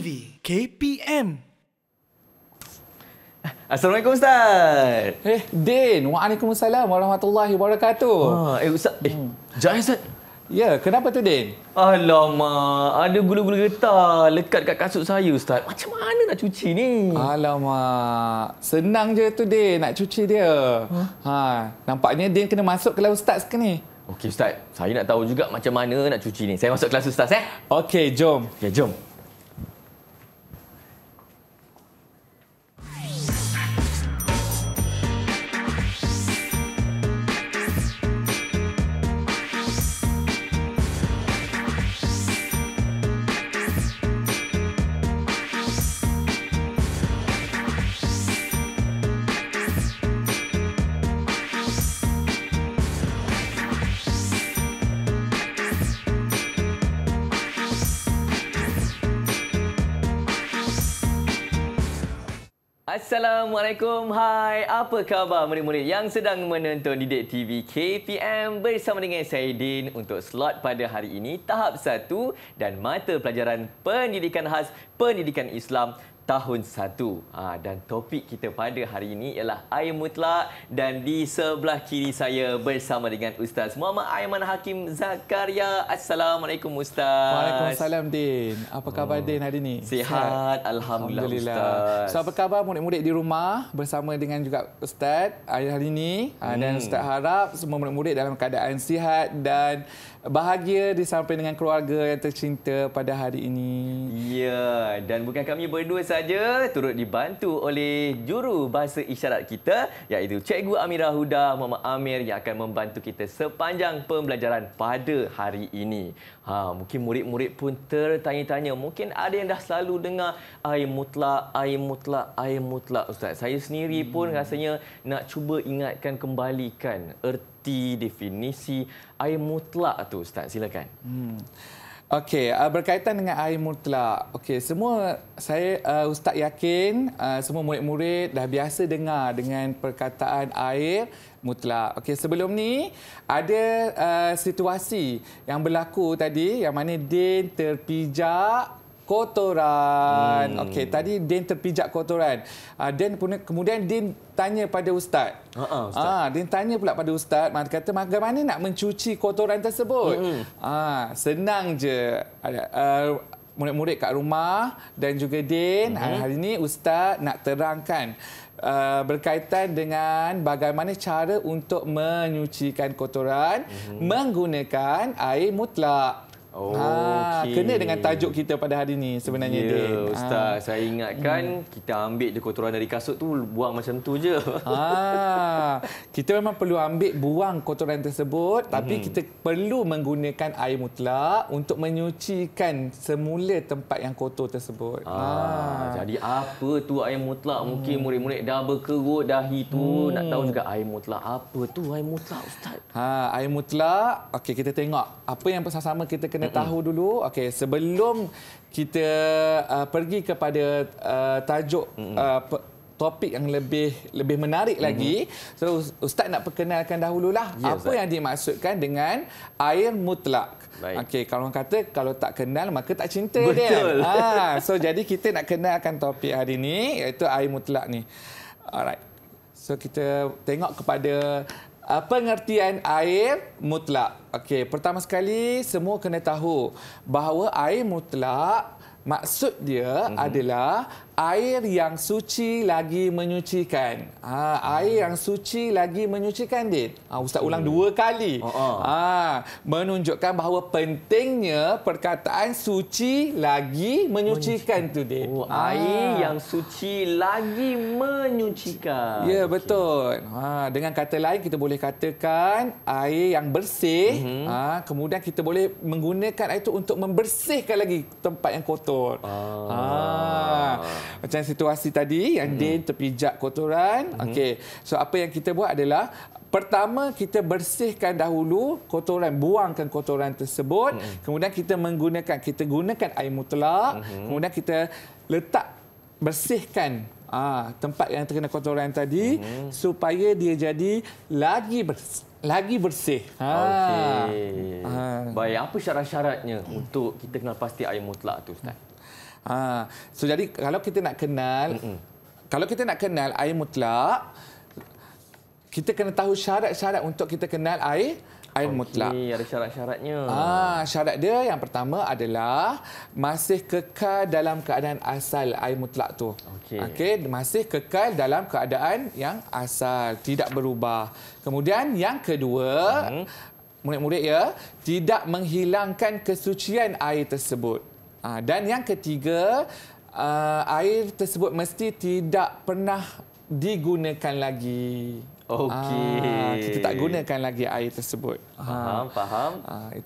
TV KPM. Assalamualaikum Ustaz. Eh, Din. Waalaikumsalam warahmatullahi wabarakatuh. Ha, eh Ustaz. Eh, jangan hmm. Eh, Ustaz. Ya, kenapa tu Din? Alamak, ada gula-gula getah lekat kat kasut saya Ustaz. Macam mana nak cuci ni? Alamak, senang je tu Din nak cuci dia. Huh? Ha, nampaknya Din kena masuk kelas Ustaz ke ni? Okey Ustaz, saya nak tahu juga macam mana nak cuci ni. Saya masuk kelas Ustaz eh. Okey, jom. Okey, jom. jom. Assalamualaikum. Hai, apa khabar murid-murid yang sedang menonton Didik TV KPM bersama dengan saya Din untuk slot pada hari ini tahap 1 dan mata pelajaran pendidikan khas pendidikan Islam tahun satu ha, dan topik kita pada hari ini ialah air mutlak dan di sebelah kiri saya bersama dengan Ustaz Muhammad Aiman Hakim Zakaria. Assalamualaikum Ustaz. Waalaikumsalam Din. Apa hmm. khabar oh. Din hari ini? Sihat. Alhamdulillah, Alhamdulillah. Ustaz. So, apa khabar murid-murid di rumah bersama dengan juga Ustaz hari ini ha, hmm. dan Ustaz harap semua murid-murid dalam keadaan sihat dan bahagia di samping dengan keluarga yang tercinta pada hari ini. Ya, dan bukan kami berdua saja turut dibantu oleh juru bahasa isyarat kita iaitu Cikgu Amira Huda Muhammad Amir yang akan membantu kita sepanjang pembelajaran pada hari ini. Ha, mungkin murid-murid pun tertanya-tanya, mungkin ada yang dah selalu dengar air mutlak, air mutlak, air mutlak. Ustaz, saya sendiri pun hmm. rasanya nak cuba ingatkan kembalikan erti arti definisi air mutlak tu ustaz silakan hmm Okey, uh, berkaitan dengan air mutlak. Okey, semua saya uh, ustaz yakin uh, semua murid-murid dah biasa dengar dengan perkataan air mutlak. Okey, sebelum ni ada uh, situasi yang berlaku tadi yang mana Din terpijak kotoran. Hmm. Okey, tadi Din terpijak kotoran. Uh, Din pun kemudian Din tanya pada ustaz. Ha, ha ah, uh, Din tanya pula pada ustaz, mak kata bagaimana nak mencuci kotoran tersebut? Hmm. Ah, hmm. uh, senang je. Ada uh, murid-murid kat rumah dan juga Din, ah, hmm. hari ini ustaz nak terangkan Uh, berkaitan dengan bagaimana cara untuk menyucikan kotoran mm-hmm. menggunakan air mutlak. Oh, ah, ha, okay. Kena dengan tajuk kita pada hari ini sebenarnya. Ya, yeah, Ustaz. Ha. Saya ingatkan hmm. kita ambil je kotoran dari kasut tu buang macam tu je. Ha. kita memang perlu ambil buang kotoran tersebut tapi hmm. kita perlu menggunakan air mutlak untuk menyucikan semula tempat yang kotor tersebut. Ha. Ha. Jadi apa tu air mutlak? Mungkin hmm. murid-murid dah berkerut dahi tu hmm. nak tahu juga air mutlak. Apa tu air mutlak Ustaz? Ha. Air mutlak, okay, kita tengok apa yang bersama-sama kita kena kena mm-hmm. tahu dulu okey sebelum kita uh, pergi kepada uh, tajuk mm-hmm. uh, topik yang lebih lebih menarik mm-hmm. lagi so ustaz nak perkenalkan dahululah yes, apa that. yang dimaksudkan dengan air mutlak Okay kalau orang kata kalau tak kenal maka tak cinta Betul. dia. Betul. Ha, so jadi kita nak kenalkan topik hari ini iaitu air mutlak ni. Alright. So kita tengok kepada Ah, pengertian air mutlak. Okey, pertama sekali semua kena tahu bahawa air mutlak maksud dia mm-hmm. adalah air yang suci lagi menyucikan. Ha, air hmm. yang suci lagi menyucikan, Din. Ha, Ustaz ulang hmm. dua kali. Oh, oh. Ha, menunjukkan bahawa pentingnya perkataan suci lagi menyucikan itu, Din. Oh, ha. Air yang suci lagi menyucikan. Ya, betul. Ha, dengan kata lain, kita boleh katakan air yang bersih. Hmm. Ha, kemudian kita boleh menggunakan air itu untuk membersihkan lagi tempat yang kotor. Ah. Ha macam situasi tadi yang mm-hmm. din terpijak kotoran mm-hmm. okey so apa yang kita buat adalah pertama kita bersihkan dahulu kotoran buangkan kotoran tersebut mm-hmm. kemudian kita menggunakan kita gunakan air mutlak mm-hmm. kemudian kita letak bersihkan aa, ah, tempat yang terkena kotoran tadi mm-hmm. supaya dia jadi lagi bersih lagi bersih. Ha. Okey. Ha. Baik, apa syarat-syaratnya untuk kita kenal pasti air mutlak tu ustaz? Ha, so jadi kalau kita nak kenal Mm-mm. kalau kita nak kenal air mutlak kita kena tahu syarat-syarat untuk kita kenal air air okay, mutlak. ada syarat-syaratnya. Ah, syarat dia yang pertama adalah masih kekal dalam keadaan asal air mutlak tu. Okey. Okay masih kekal dalam keadaan yang asal, tidak berubah. Kemudian yang kedua, hmm. murid-murid ya, tidak menghilangkan kesucian air tersebut. Ha, dan yang ketiga, uh, air tersebut mesti tidak pernah digunakan lagi. Okey. Ah, kita tak gunakan lagi air tersebut. Faham, ha. faham.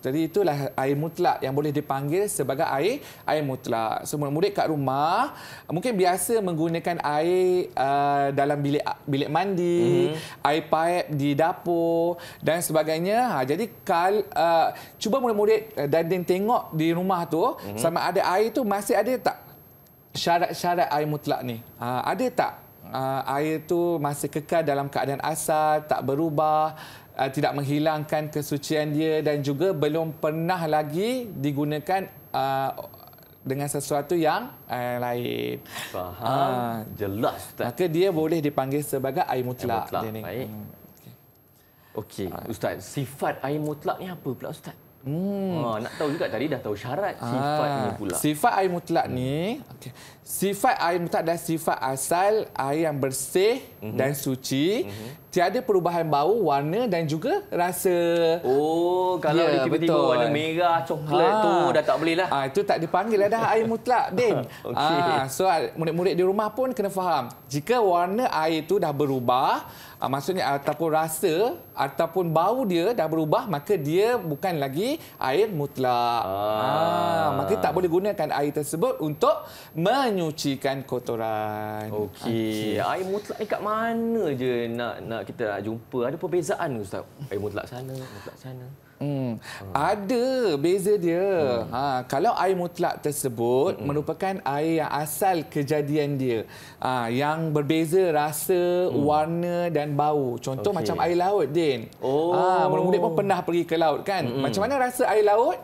Jadi ah, itulah air mutlak yang boleh dipanggil sebagai air air mutlak. So, murid-murid kat rumah mungkin biasa menggunakan air uh, dalam bilik bilik mandi, mm-hmm. air paip di dapur dan sebagainya. Ha, jadi kal, uh, cuba murid-murid uh, dan dan tengok di rumah tu mm-hmm. sama ada air tu masih ada tak syarat-syarat air mutlak ni. Ha, ada tak? uh, air tu masih kekal dalam keadaan asal tak berubah uh, tidak menghilangkan kesucian dia dan juga belum pernah lagi digunakan uh, dengan sesuatu yang uh, lain. Faham. Uh, Jelas. Tak? Maka dia boleh dipanggil sebagai air mutlak. Air mutlak. Baik. Hmm. Okey, Ustaz. Sifat air mutlak ni apa pula, Ustaz? Hmm. Ha, nak tahu juga tadi dah tahu syarat ah. sifat ha, ni pula. Sifat air mutlak hmm. ni, okay. sifat air mutlak dan sifat asal air yang bersih mm-hmm. dan suci. Mm-hmm. Tiada perubahan bau, warna dan juga rasa. Oh, kalau yeah, dia tiba-tiba betul. warna merah, coklat ha. tu ah. dah tak boleh lah. Ha, itu tak dipanggil lah dah air mutlak, Din. okay. ha, so, murid-murid di rumah pun kena faham. Jika warna air tu dah berubah, maksudnya ataupun rasa ataupun bau dia dah berubah maka dia bukan lagi air mutlak. Ah. Ha, maka tak boleh gunakan air tersebut untuk menyucikan kotoran. Okey. Okay. Air mutlak ni kat mana je nak nak kita nak jumpa? Ada perbezaan tu, ustaz? Air mutlak sana, mutlak sana. Hmm. hmm. Ada beza dia. Hmm. Ha kalau air mutlak tersebut hmm. merupakan air yang asal kejadian dia. Ha yang berbeza rasa, hmm. warna dan bau. Contoh okay. macam air laut dia mudin. Oh. Ah, ha, mudin pun pernah pergi ke laut kan? Mm-hmm. Macam mana rasa air laut?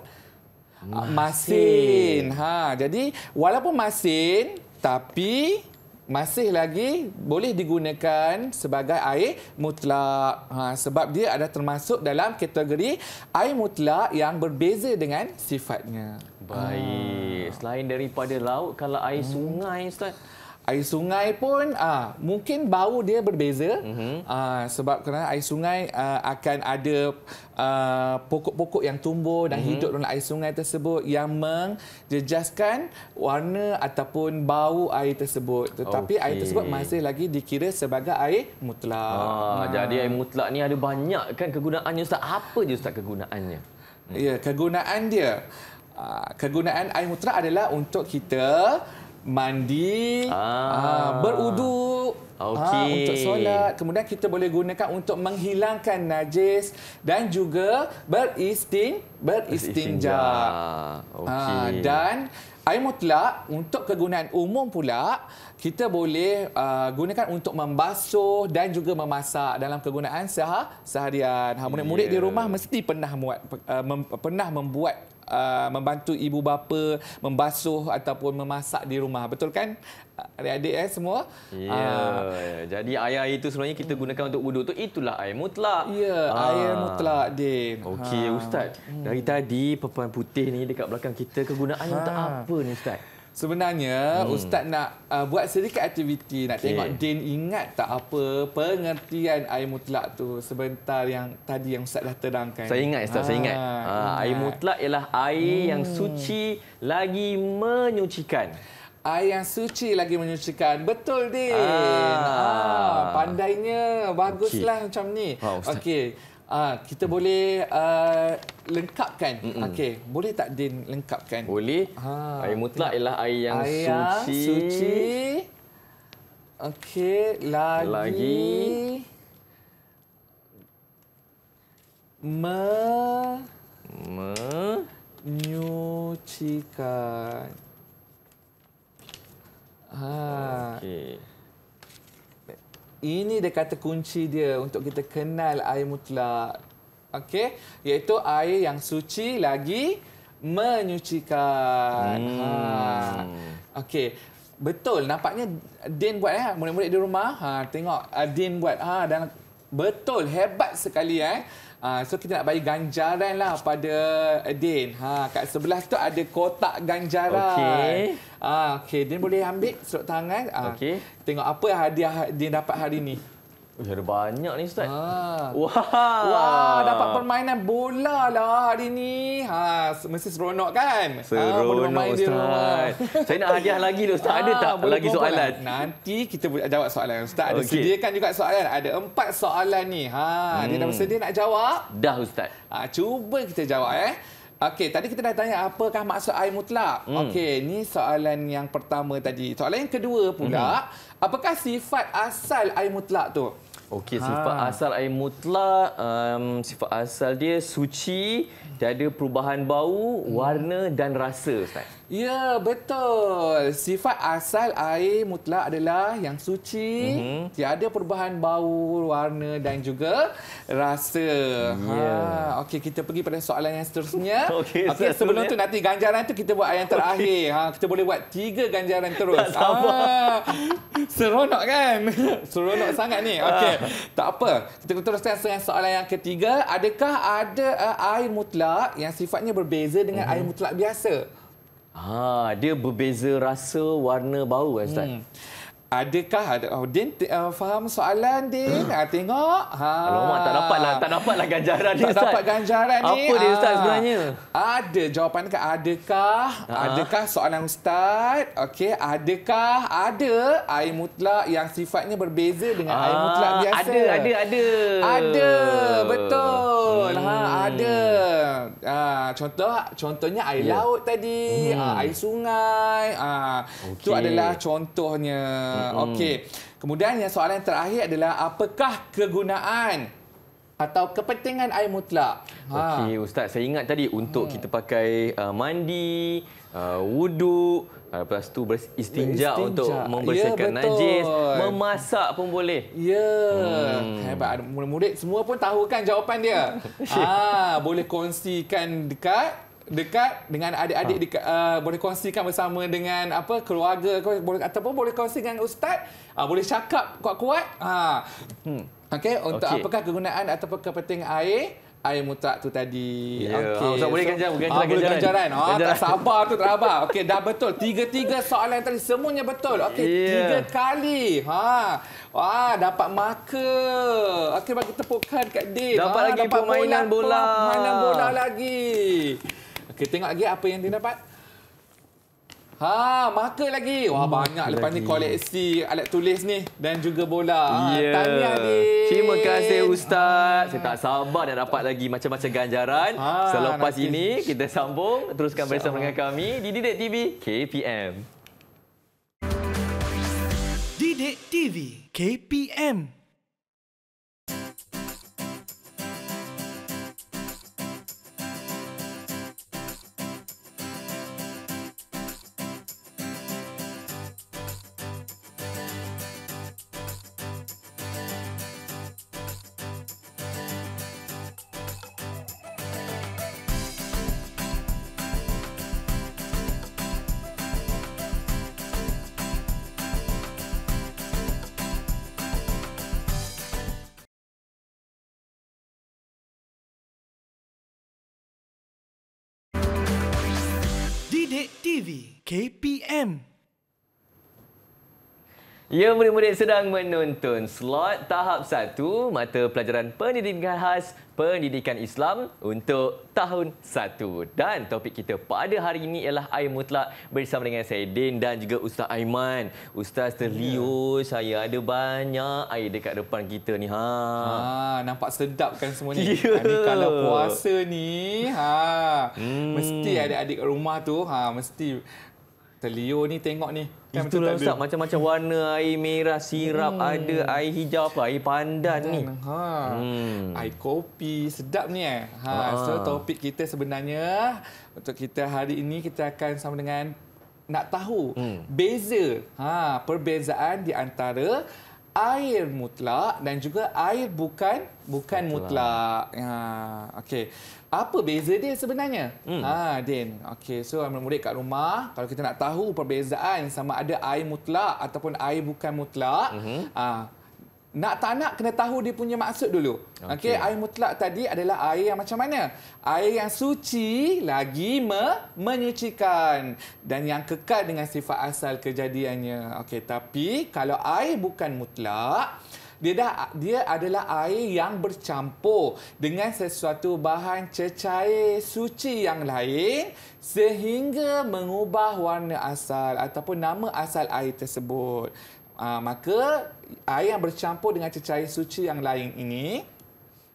Ah, masin. masin. Ha, jadi walaupun masin tapi masih lagi boleh digunakan sebagai air mutlak ha, sebab dia ada termasuk dalam kategori air mutlak yang berbeza dengan sifatnya. Baik. Ha. Selain daripada laut, kalau air hmm. sungai Ustaz? air sungai pun uh, mungkin bau dia berbeza uh-huh. uh, sebab kerana air sungai uh, akan ada uh, pokok-pokok yang tumbuh dan uh-huh. hidup dalam air sungai tersebut yang menjejaskan warna ataupun bau air tersebut tetapi okay. air tersebut masih lagi dikira sebagai air mutlak. Ah, uh. jadi air mutlak ni ada banyak kan kegunaannya ustaz. Apa je ustaz kegunaannya? Hmm. Ya, yeah, kegunaan dia. kegunaan air mutlak adalah untuk kita mandi, ah. uh, beruduk ah, okay. uh, untuk solat. Kemudian kita boleh gunakan untuk menghilangkan najis dan juga beristing, beristinja. Ah, okay. Uh, dan air mutlak untuk kegunaan umum pula, kita boleh uh, gunakan untuk membasuh dan juga memasak dalam kegunaan sehar seharian. Ha, murid-murid yeah. di ya. rumah mesti pernah, muat, uh, mem, pernah membuat uh, membantu ibu bapa membasuh ataupun memasak di rumah betul kan uh, adik-adik eh semua ya yeah. uh, jadi air itu sebenarnya kita gunakan untuk wuduk tu itulah air mutlak ya yeah, ah. air mutlak din okey ha. ustaz dari hmm. tadi perempuan putih ni dekat belakang kita kegunaannya ha. untuk ah. apa ni ustaz Sebenarnya hmm. ustaz nak uh, buat sedikit aktiviti nak okay. tengok Din ingat tak apa pengertian air mutlak tu sebentar yang tadi yang ustaz dah terangkan. Saya ingat ustaz, ha, saya ingat. Ah, ah, ingat. air mutlak ialah air hmm. yang suci lagi menyucikan. Air yang suci lagi menyucikan. Betul Din. Ah. Ah, pandainya baguslah okay. macam ni. Ha, Okey. Ah, kita hmm. boleh uh, lengkapkan. Hmm. Okey, boleh tak Din lengkapkan? Boleh. Ha. Air mutlak ialah air yang air suci. suci. Okey, lagi. lagi. Me... Me... Nyucikan. Ha. Ah. Okey. Ini dia kata kunci dia untuk kita kenal air mutlak. Okey, iaitu air yang suci lagi menyucikan. Ha. Hmm. Ha. Okey. Betul nampaknya Din buat eh murid-murid di rumah ha tengok uh, Din buat ha dan betul hebat sekali eh. Ha, so kita nak bagi ganjaran lah pada Din. Ha, kat sebelah tu ada kotak ganjaran. Okey. Ah, okay. Din boleh ambil serut tangan. Ha, ah, okay. Tengok apa hadiah ha- Din dapat hari ni. Ya, ada banyak ni Ustaz. Ah. Wah. Wah, dapat permainan bola lah hari ni. Ha, mesti seronok kan? Ah, seronok ha, Ustaz. Saya nak hadiah lagi lah Ustaz. Ah, ada tak lagi soalan? Kan? Nanti kita jawab soalan. Ustaz ada sediakan juga soalan. Ada empat soalan ni. Ha, hmm. Dia dah hmm. bersedia nak jawab? Dah Ustaz. Ha, cuba kita jawab eh. Okey, tadi kita dah tanya apakah maksud air mutlak. Hmm. Okey, ni soalan yang pertama tadi. Soalan yang kedua pula, hmm. apakah sifat asal air mutlak tu? Okey, ha. sifat asal air mutlak, um, sifat asal dia suci, tiada perubahan bau, hmm. warna dan rasa, Ustaz. Ya, betul. Sifat asal air mutlak adalah yang suci, mm -hmm. tiada perubahan bau, warna dan juga rasa. Ha. Yeah. Okey, kita pergi pada soalan yang seterusnya. Okey, okay, sebelum tu nanti ganjaran tu kita buat yang terakhir. Okay. Ha, kita boleh buat tiga ganjaran terus. Tak ha. seronok kan? seronok sangat ni. Ah. Okey, tak apa. Kita teruskan dengan soalan yang ketiga. Adakah ada uh, air mutlak yang sifatnya berbeza dengan hmm air mutlak biasa? Ha, dia berbeza rasa, warna, bau, Ustaz. Hmm. Adakah ada oh, Din uh, faham soalan Din? Uh. tengok. Ha. Alamak tak dapatlah, tak dapatlah ganjaran ni Ustaz. Tak dapat ganjaran ni. Apa dia Ustaz ah. sebenarnya? Ada jawapan ke? adakah? Uh-huh. Adakah soalan Ustaz? Okey, adakah ada air mutlak yang sifatnya berbeza dengan uh, air ah, mutlak biasa? Ada, ada, ada. Ada, betul. Hmm. Ha, ada. Ha, contoh contohnya air yeah. laut tadi, hmm. Ha, air sungai. Ha, okay. Tu adalah contohnya. Okey. Kemudian yang soalan yang terakhir adalah apakah kegunaan atau kepentingan air mutlak? Ha. Okey, ha. ustaz saya ingat tadi untuk hmm. kita pakai uh, mandi, uh, wuduk, uh, lepas tu beristinja untuk ya, membersihkan ya, najis, memasak pun boleh. Ya. Hmm. Hebat ada murid-murid semua pun tahu kan jawapan dia. Ah, boleh kongsikan dekat dekat dengan adik-adik ha. uh, boleh kongsikan bersama dengan apa keluarga kau boleh ataupun boleh kongsi dengan ustaz uh, boleh cakap kuat-kuat ha hmm. okey untuk okay. apakah kegunaan ataupun kepentingan air air mutak tu tadi. Yeah. Okey. Oh, ah, so, boleh ganjar, ah, boleh ganjar. Boleh ganjar Oh, tak sabar tu terabar. Okey, dah betul. Tiga-tiga soalan tadi semuanya betul. Okey, yeah. tiga kali. Ha. Wah, dapat marker. Okey, bagi tepukan kak Dave. Dapat ha, lagi dapat permainan bola. bola. Permainan bola lagi. Okey, tengok lagi apa yang dia dapat. Ha, marker lagi. Wah, marker banyak lepas ni koleksi alat tulis ni dan juga bola. Ha, yeah. Tahniah, Din. Terima kasih, Ustaz. Ha. Saya tak sabar nak dapat lagi macam-macam ganjaran. Ha, Selepas nanti. ini, kita sambung. Teruskan bersama dengan kami di Didik TV KPM. Didik TV KPM. Bilik TV KPM Ya, murid-murid sedang menonton slot tahap 1 mata pelajaran pendidikan khas pendidikan Islam untuk tahun 1. Dan topik kita pada hari ini ialah air mutlak bersama dengan saya Din dan juga Ustaz Aiman. Ustaz Terlio, ya. saya ada banyak air dekat depan kita ni. Ha. ha nampak sedap kan semua ni. Ya. Ha, ni kalau puasa ni, ha, hmm. mesti ada adik rumah tu ha, mesti Leo ni tengok ni. itu kan Itulah Ustaz, macam-macam warna air merah, sirap, hmm. ada air hijau apa, air pandan Dan, ni. Ha. Hmm. Air kopi, sedap ni eh. Ha. Ha. So, topik kita sebenarnya, untuk kita hari ini, kita akan sama dengan nak tahu hmm. beza ha perbezaan di antara air mutlak dan juga air bukan bukan mutlak, mutlak. ha okey apa beza dia sebenarnya? Hmm. Ha, Din. Okey, so amal murid kat rumah, kalau kita nak tahu perbezaan sama ada air mutlak ataupun air bukan mutlak, mm-hmm. ha, nak tak nak kena tahu dia punya maksud dulu. Okey, okay, air mutlak tadi adalah air yang macam mana? Air yang suci lagi me- menyucikan dan yang kekal dengan sifat asal kejadiannya. Okey, tapi kalau air bukan mutlak, dia dah dia adalah air yang bercampur dengan sesuatu bahan cecair suci yang lain sehingga mengubah warna asal ataupun nama asal air tersebut. Uh, maka air yang bercampur dengan cecair suci yang lain ini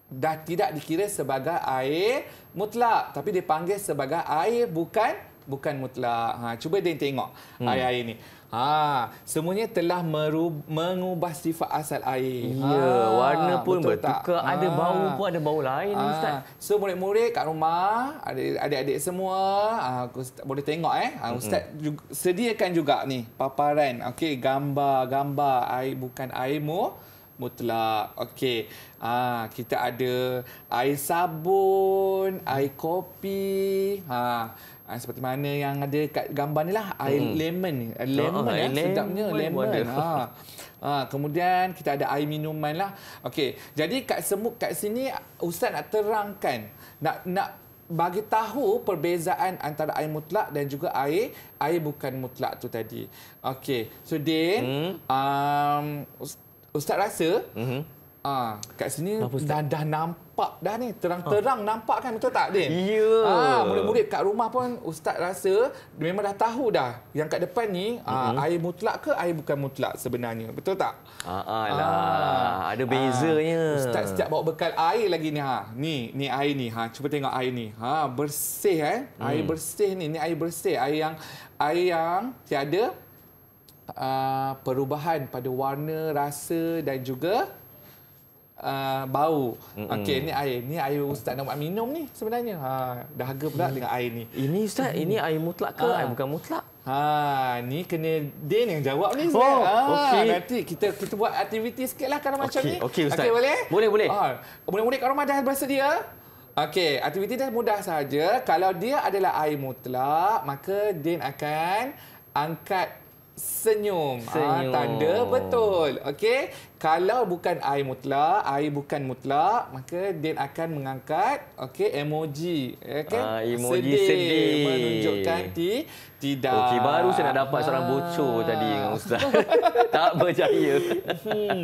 dah tidak dikira sebagai air mutlak tapi dipanggil sebagai air bukan bukan mutlak. Ha cuba dia tengok hmm. air-air ini. Ha, semuanya telah merub, mengubah sifat asal air. Ya, ha, warna pun bertukar. Ha. Ada bau pun ada bau lain. Ha. Ustaz. So, murid-murid kat rumah, adik-adik semua, ha, aku boleh tengok. eh. Ha, Ustaz hmm. juga, sediakan juga ni paparan. Okey, gambar-gambar air bukan airmu mutlak. Okey. Ah, kita ada air sabun, air kopi. Ha, ah, seperti mana yang ada kat gambar ni lah. Air hmm. lemon. Oh, lemon, oh, lah, sedapnya. Lemon. lemon. Ha. Ha, kemudian kita ada air minuman lah. Okay, jadi kat semut kat sini Ustaz nak terangkan, nak nak bagi tahu perbezaan antara air mutlak dan juga air air bukan mutlak tu tadi. Okey, so Din, hmm. um, Ustaz rasa hmm. Ah, kat sini dah dah nampak dah ni terang-terang ha. nampak kan betul tak Din? Ya. Ah, murid-murid kat rumah pun ustaz rasa memang dah tahu dah yang kat depan ni mm-hmm. air mutlak ke air bukan mutlak sebenarnya. Betul tak? Ha lah. Ada bezanya. Ustaz setiap bawa bekal air lagi ni ha. Ni ni air ni ha. Cuba tengok air ni. Ha bersih eh. Air hmm. bersih ni ni air bersih. Air yang air yang tiada uh, perubahan pada warna, rasa dan juga uh, bau. Mm-mm. Okay, ini air. Ini air ustaz nak buat minum ni sebenarnya. Ha, dahaga pula dengan air ni. Ini ustaz, ini air mutlak ke? Ha. Air bukan mutlak. Ha, ni kena Din yang jawab ni. Oh, ha, ah, okay. Nanti kita kita buat aktiviti sikit lah kalau okay. macam ni. Okay, Ustaz. Okay, boleh? Boleh, boleh. Ha, Mulai-mulai kalau rumah dah bersedia. Okey, aktiviti dah mudah saja. Kalau dia adalah air mutlak, maka Din akan angkat senyum. Ah, senyum. Ha, tanda betul. Okey. Kalau bukan I mutlak, I bukan mutlak, maka Dan akan mengangkat okay, emoji. Okay? Ya uh, ah, emoji sedih. sedih. Menunjukkan ti, tidak. Okey, oh, baru saya nak dapat ha. seorang bocor ah. tadi dengan Ustaz. tak berjaya. Hmm.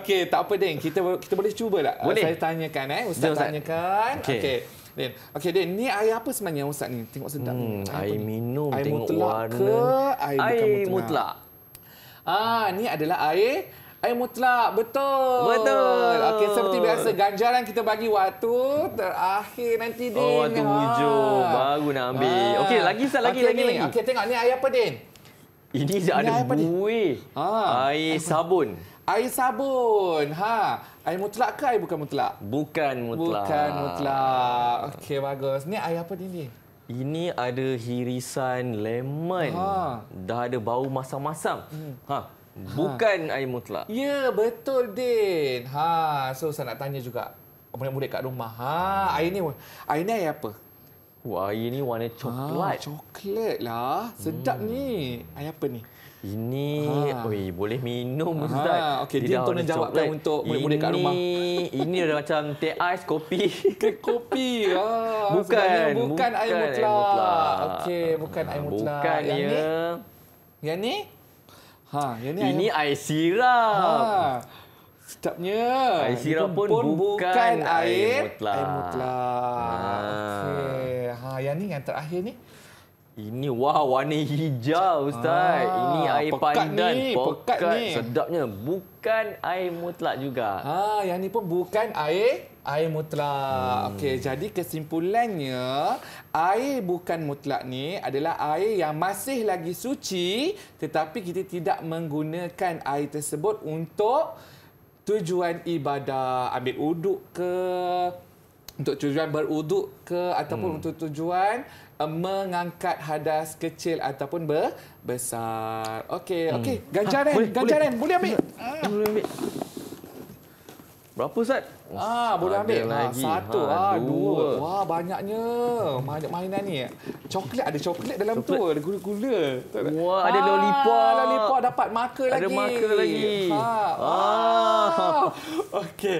Okey, tak apa Dan. Kita kita boleh cubalah. Boleh. Saya tanyakan. Eh. Ustaz, Jom, tanyakan. Okey. Okay. Din. Okey Din, ni air apa sebenarnya Ustaz ni? Tengok sedap hmm, Air, air minum air tengok warna. Ke air mutlak. Air mutlak. Ah, ni adalah air Air mutlak, betul. Betul. Okay, seperti biasa, ganjaran kita bagi waktu terakhir nanti, oh, Din. Oh, waktu ah. hujung. Ha. Baru nak ambil. Ha. Ah. Okey, lagi sah, lagi, okay, lagi, lagi. Okey, tengok. Ni air apa, Din? Ini, ini ada buih. Ha. Ah. Air, air sabun. Air sabun. Ha, air mutlak ke air bukan mutlak? Bukan mutlak. Bukan mutlak. Okey, bagus. Ini air apa ini? Ini ada hirisan lemon. Ha. Dah ada bau masam-masam. Hmm. Ha. ha. Bukan ha. air mutlak. Ya, betul Din. Ha, so saya nak tanya juga murid-murid kat rumah. Ha, hmm. air ini, air ni air apa? Wah, air ini warna ha, coklat. Ha, coklat lah. Sedap hmm. ni. Air apa ni? Ini ha. oi, boleh minum ha. Ustaz. Ha. Okey, dia tolong dia jawabkan cokai. untuk murid-murid kat rumah. Ini ada macam teh ais, kopi. Ke kopi. Ha. Bukan, bukan, bukan air mutlak. Okey, bukan air mutlak. Bukan ya. Yang, yang ni? Ha, yang ni. Ini air, sirap. Ha. Sedapnya. Air sirap pun, pun bukan, bukan air, air mutlak. Air mutlak. Ha. Okay. ha, yang ni yang terakhir ni. Ini wah warna hijau ustaz. Ah, ini air pekat pandan. Ni, pekat, pekat ni. Sedapnya bukan air mutlak juga. Ha ah, yang ni pun bukan air air mutlak. Hmm. Okey jadi kesimpulannya air bukan mutlak ni adalah air yang masih lagi suci tetapi kita tidak menggunakan air tersebut untuk tujuan ibadah, ambil uduk ke untuk tujuan beruduk ke ataupun hmm. untuk tujuan Eh, mengangkat hadas kecil ataupun besar. Okey, okey. Hmm. Ganjaran, ha, boleh, ganjaran. boleh ambil. Boleh ambil. Berapa Ustaz? Oh, ah, boleh ambil. Lah. Lagi. Ah, satu, ha, ah, dua. dua. Wah, banyaknya. Banyak mainan ni. Coklat ada coklat dalam coklat. tu. Ada gula-gula. Wah, ah, ada lollipop. Ah, lollipop dapat marker ada lagi. Ada marker lagi. Ha. Ah. Okey.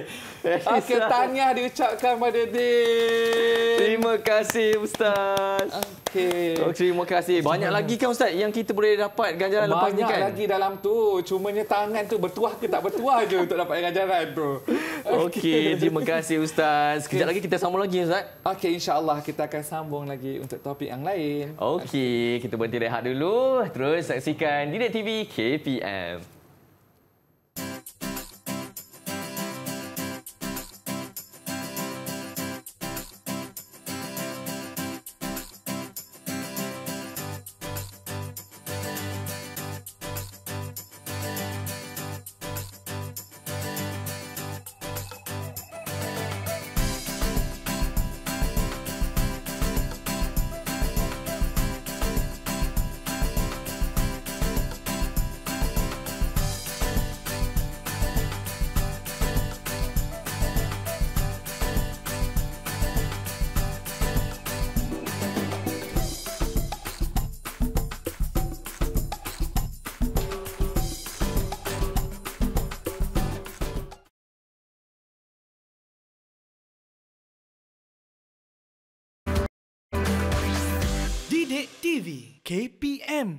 Okey, tahniah diucapkan pada Din. Terima kasih Ustaz. Ah. Okey. Okey, terima kasih. Banyak Cuma lagi kan Ustaz yang kita boleh dapat ganjaran lepas ni kan? Banyak lagi dalam tu. Cumanya tangan tu bertuah ke tak bertuah je untuk dapat ganjaran, tu. Okey, okay. terima kasih Ustaz. Sekejap okay. lagi kita sambung lagi Ustaz. Okey, insyaAllah kita akan sambung lagi untuk topik yang lain. Okey, okay. kita berhenti rehat dulu. Terus saksikan Direct TV KPM. Update TV KPM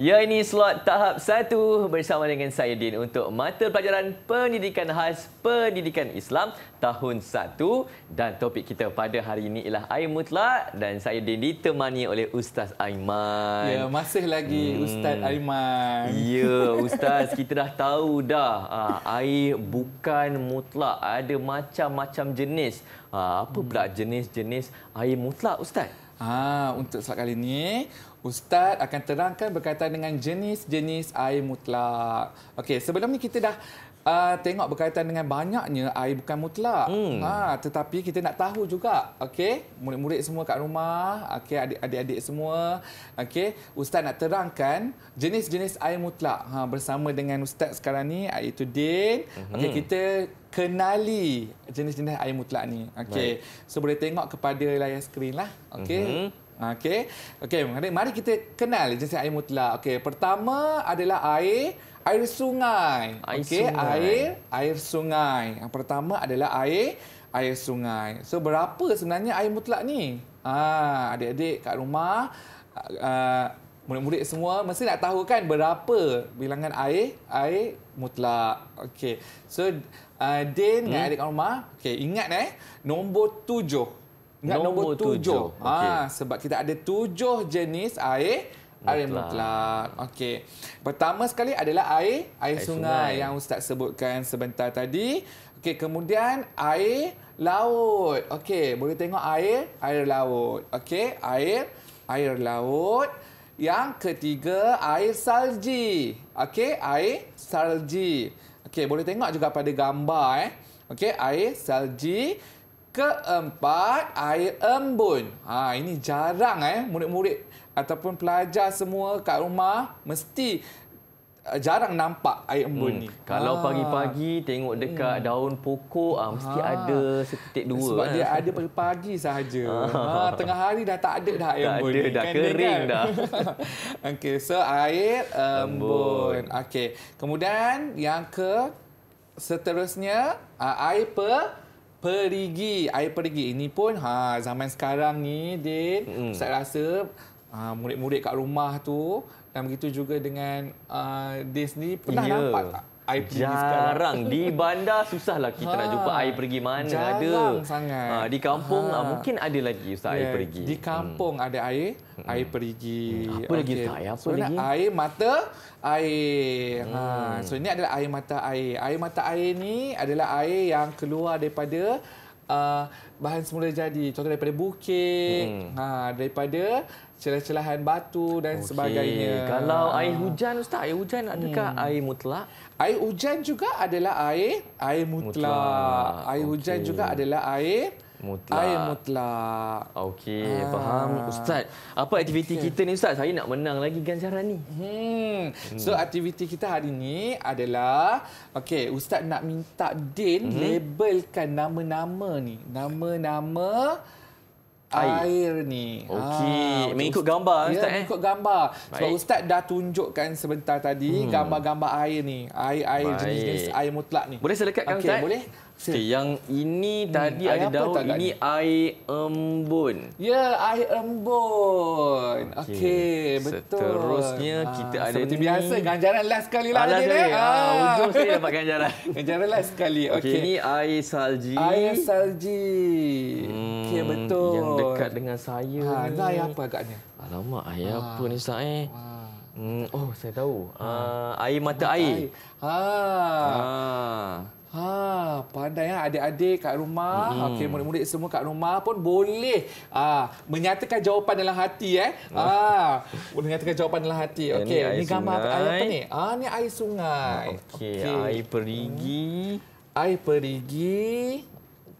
Ya ini slot tahap 1 bersama dengan saya Din untuk mata pelajaran pendidikan khas pendidikan Islam tahun 1 dan topik kita pada hari ini ialah air mutlak dan saya Din ditemani oleh Ustaz Aiman. Ya masih lagi hmm. Ustaz Aiman. Ya Ustaz kita dah tahu dah ah, air bukan mutlak ada macam-macam jenis. Ah, apa pula jenis-jenis air mutlak Ustaz? Ah, untuk slot kali ini, Ustaz akan terangkan berkaitan dengan jenis-jenis air mutlak. Okey, sebelum ni kita dah Uh, tengok berkaitan dengan banyaknya air bukan mutlak. Hmm. Ha, tetapi kita nak tahu juga, okay? murid-murid semua kat rumah, okay? adik-adik semua, okay? ustaz nak terangkan jenis-jenis air mutlak. Ha, bersama dengan ustaz sekarang ni, iaitu Din. Hmm. Okey, kita kenali jenis-jenis air mutlak ni. Okey. So boleh tengok kepada layar skrin lah. Okey. Hmm. Okey. Okey, mari mari kita kenal jenis air mutlak. Okey, pertama adalah air air sungai. Air Okey, air air sungai. Yang pertama adalah air air sungai. So berapa sebenarnya air mutlak ni? Ha, adik-adik kat rumah uh, murid-murid semua mesti nak tahu kan berapa bilangan air air mutlak. Okey. So uh, Din hmm. dengan adik kat rumah, okey ingat eh nombor tujuh. Ingat nombor, nombor tujuh. tujuh. Okay. Ha, ah, sebab kita ada tujuh jenis air air mutlak. Okey. Pertama sekali adalah air air, air sungai, sungai yang ustaz sebutkan sebentar tadi. Okey, kemudian air laut. Okey, boleh tengok air air laut. Okey, air air laut. Yang ketiga air salji. Okey, air salji. Okey, boleh tengok juga pada gambar eh. Okey, air salji. Keempat, air embun. Ha, ini jarang eh, murid-murid ataupun pelajar semua kat rumah mesti eh, jarang nampak air embun hmm. ni. Kalau ha. pagi-pagi tengok dekat hmm. daun pokok ha, mesti ha. ada setitik dua. Sebab eh. dia ada pagi-pagi sahaja. Ha. ha tengah hari dah tak ada dah air tak embun. Ada, ni. Dah kan kering dah. Okey, so air embun. embun. Okey. Kemudian yang ke seterusnya ah, air per perigi air perigi ini pun ha zaman sekarang ni Din hmm. saya rasa ha, murid-murid kat rumah tu dan begitu juga dengan uh, ah, Din ni pernah yeah. nampak tak Air pergi Jarang sekarang. Di bandar susahlah kita ha. nak jumpa air pergi mana Jarang ada. Jarang sangat. Ha, di kampung ha. ha. mungkin ada lagi Ustaz yeah. air pergi. Di kampung hmm. ada air, hmm. air pergi. Hmm. Apa okay. lagi Ustaz? Apa so, lagi? Air mata air. Ha. Hmm. Ha. So ini adalah air mata air. Air mata air ni adalah air yang keluar daripada uh, bahan semula jadi. Contoh daripada bukit, hmm. ha, daripada celah-celahan batu dan okay. sebagainya. Kalau ha. air hujan ustaz, air hujan adakah hmm. air mutlak? Air hujan juga adalah air air mutlak. mutlak. Air okay. hujan juga adalah air mutlak. Air mutlak. Okey, ha. Ah. faham ustaz. Apa aktiviti okay. kita ni ustaz? Saya nak menang lagi ganjaran ni. Hmm. hmm. So aktiviti kita hari ni adalah okey, ustaz nak minta Din hmm. labelkan nama-nama ni. Nama-nama Air. air ni. Okey, ha, mengikut ustaz, gambar ustaz ya, eh. Mengikut gambar. Sebab Baik. ustaz dah tunjukkan sebentar tadi hmm. gambar-gambar air ni. Air-air jenis-jenis air mutlak ni. Boleh saya lekatkan okay, ustaz? Okey, boleh. Okay, yang ini hmm, tadi hmm, ada daun, ini air embun. Ya, air embun. Okey, okay, betul. Seterusnya ah, kita ada seperti ni. Seperti biasa, ganjaran last sekali lah. Last sekali. Ah, ah. Ujung saya dapat ganjaran. ganjaran last sekali. Okey, okay, ini air salji. Air salji. Hmm, Okey, betul. Yang dekat dengan saya ha, ni. Air apa agaknya? Alamak, air ha. apa ni, Ustaz? Eh? Hmm, oh, saya tahu. Ha. Uh, air mata, mata air. air. Ha. Ha. Ha, pandai ya adik-adik kat rumah, hmm. Ha, okey murid-murid semua kat rumah pun boleh ah ha, menyatakan jawapan dalam hati eh. Ah, ha, boleh menyatakan jawapan dalam hati. Okey, ni ini gambar sungai. apa ni? Ah, ha, ni air sungai. Okey, okay. air perigi. Hmm. Air perigi.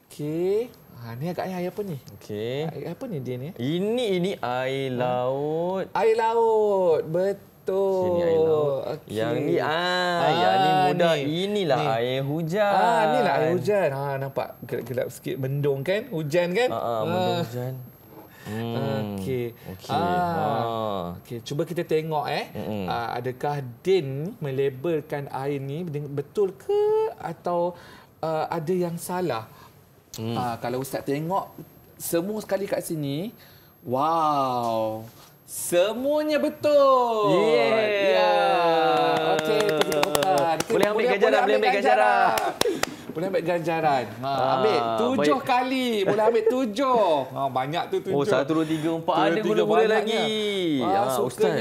Okey. Ha, ni agaknya air apa ni? Okey. Air apa ni dia ni? Ini ini air laut. Air laut. Betul. Betul. Okay. Yang ni, ah, ah, yang ni muda. Ni. Inilah ni. air hujan. Ah, inilah air hujan. Ah, nampak gelap-gelap sikit. Mendung kan? Hujan kan? Ah, ah. mendung ah. hujan. Hmm. Okey. Okey. Ah. ah. Okey, cuba kita tengok eh. Hmm. Ah, adakah Din melabelkan air ni betul ke atau uh, ada yang salah? Hmm. Ah, kalau ustaz tengok semua sekali kat sini, wow. Semuanya betul. Yeah. yeah. yeah. Okey, Boleh ambil gajah dah, boleh ambil gajah dah boleh ambil ganjaran. Ha, ambil ah, tujuh baik. kali. Boleh ambil tujuh. Ha, banyak tu tujuh. Oh, satu, dua, tiga, empat. Tujuh, ada boleh-boleh lagi. Ha, ha, Ustaz.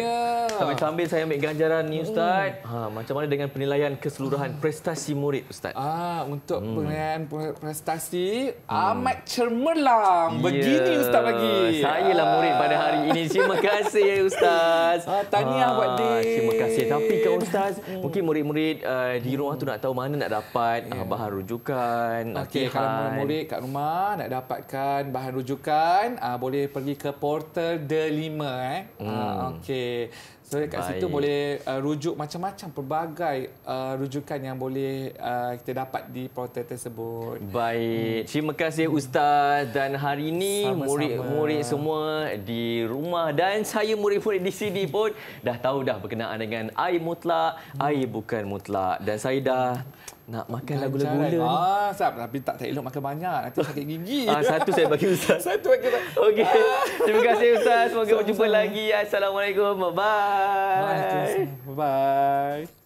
Sambil-sambil saya ambil ganjaran ni, Ustaz. Hmm. Ha, macam mana dengan penilaian keseluruhan prestasi murid, Ustaz? Ha, untuk hmm. penilaian prestasi, hmm. amat cermelang. Begini, Ustaz, lagi. Saya lah murid pada hari ini. Terima kasih, ya, Ustaz. Ha, tahniah ha, buat dia. Terima kasih. Tapi, Kak Ustaz, hmm. mungkin murid-murid uh, di rumah tu nak tahu mana nak dapat yeah. Ya. uh, baharu rujukan. Okey, kalau murid kat rumah nak dapatkan bahan rujukan, uh, boleh pergi ke portal The Lima. eh. hmm. uh, okey. So kat Baik. situ boleh uh, rujuk macam-macam pelbagai uh, rujukan yang boleh uh, kita dapat di portal tersebut. Baik. Hmm. Terima kasih ustaz dan hari ini murid-murid semua di rumah dan saya murid-murid di sini pun dah tahu dah berkenaan dengan air mutlak, hmm. air bukan mutlak dan saya dah nak makan lagu gula gula ni. Ah, sab, tapi tak, tak elok makan banyak. Nanti sakit gigi. Ah, satu saya bagi Ustaz. satu bagi Ustaz. Okey. Ah. Terima kasih Ustaz. Semoga berjumpa lagi. Assalamualaikum. Bye-bye. Bye-bye.